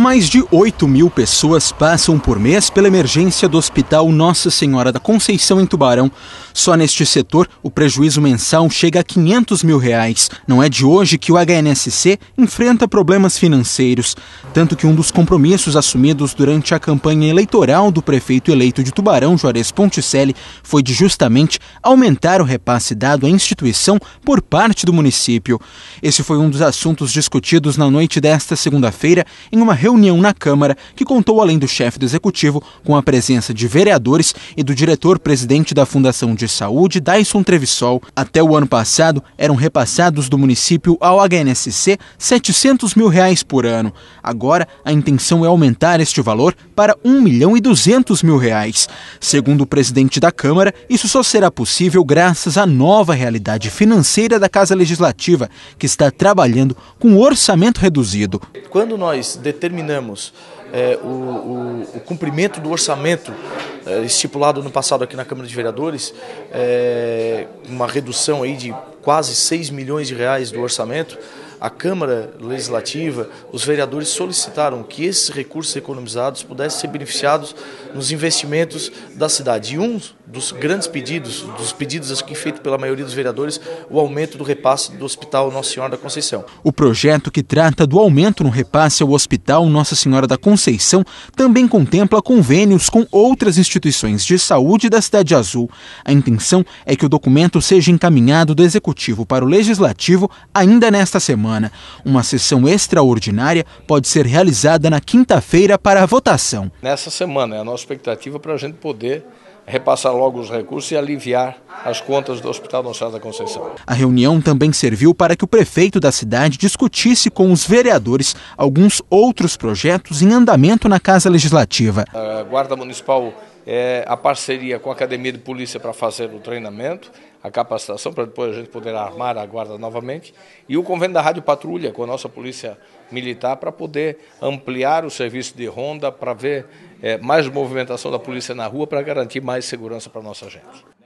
Mais de 8 mil pessoas passam por mês pela emergência do Hospital Nossa Senhora da Conceição em Tubarão. Só neste setor, o prejuízo mensal chega a 500 mil reais. Não é de hoje que o HNSC enfrenta problemas financeiros, tanto que um dos compromissos assumidos durante a campanha eleitoral do prefeito eleito de Tubarão, Juarez Ponticelli, foi de justamente aumentar o repasse dado à instituição por parte do município. Esse foi um dos assuntos discutidos na noite desta segunda-feira em uma reunião reunião na Câmara que contou, além do chefe do executivo, com a presença de vereadores e do diretor-presidente da Fundação de Saúde, Dyson Trevisol. Até o ano passado, eram repassados do município ao HNSC 700 mil reais por ano. Agora, a intenção é aumentar este valor para 1 milhão e 200 mil reais. Segundo o presidente da Câmara, isso só será possível graças à nova realidade financeira da Casa Legislativa, que está trabalhando com orçamento reduzido. Quando nós determinamos terminamos é, o, o, o, cumprimento do orçamento é, estipulado no passado aqui na Câmara de Vereadores, é, uma redução aí de quase 6 milhões de reais do orçamento, a Câmara Legislativa, os vereadores solicitaram que esses recursos economizados pudessem ser beneficiados nos investimentos da cidade. E um dos grandes pedidos, dos pedidos que feito pela maioria dos vereadores, o aumento do repasse do Hospital Nossa Senhora da Conceição. O projeto que trata do aumento no repasse ao Hospital Nossa Senhora da Conceição Conceição também contempla convênios com outras instituições de saúde da Cidade Azul. A intenção é que o documento seja encaminhado do Executivo para o Legislativo ainda nesta semana. Uma sessão extraordinária pode ser realizada na quinta-feira para a votação. Nessa semana é a nossa expectativa para a gente poder repassar logo os recursos e aliviar as contas do Hospital Nossa da Conceição. A reunião também serviu para que o prefeito da cidade discutisse com os vereadores alguns outros projetos em andamento na Casa Legislativa. A Guarda Municipal é, a parceria com a Academia de Polícia para fazer o treinamento, a capacitação, para depois a gente poder armar a guarda novamente, e o convênio da Rádio Patrulha com a nossa Polícia Militar para poder ampliar o serviço de ronda, para ver é, mais movimentação da polícia na rua, para garantir mais segurança para a nossa gente.